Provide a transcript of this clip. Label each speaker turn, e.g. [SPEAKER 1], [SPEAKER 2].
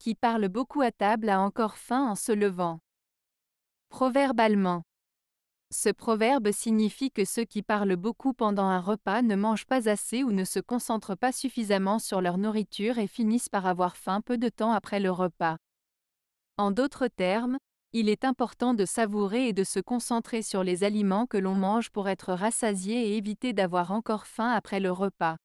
[SPEAKER 1] qui parle beaucoup à table a encore faim en se levant. Proverbe allemand. Ce proverbe signifie que ceux qui parlent beaucoup pendant un repas ne mangent pas assez ou ne se concentrent pas suffisamment sur leur nourriture et finissent par avoir faim peu de temps après le repas. En d'autres termes, il est important de savourer et de se concentrer sur les aliments que l'on mange pour être rassasié et éviter d'avoir encore faim après le repas.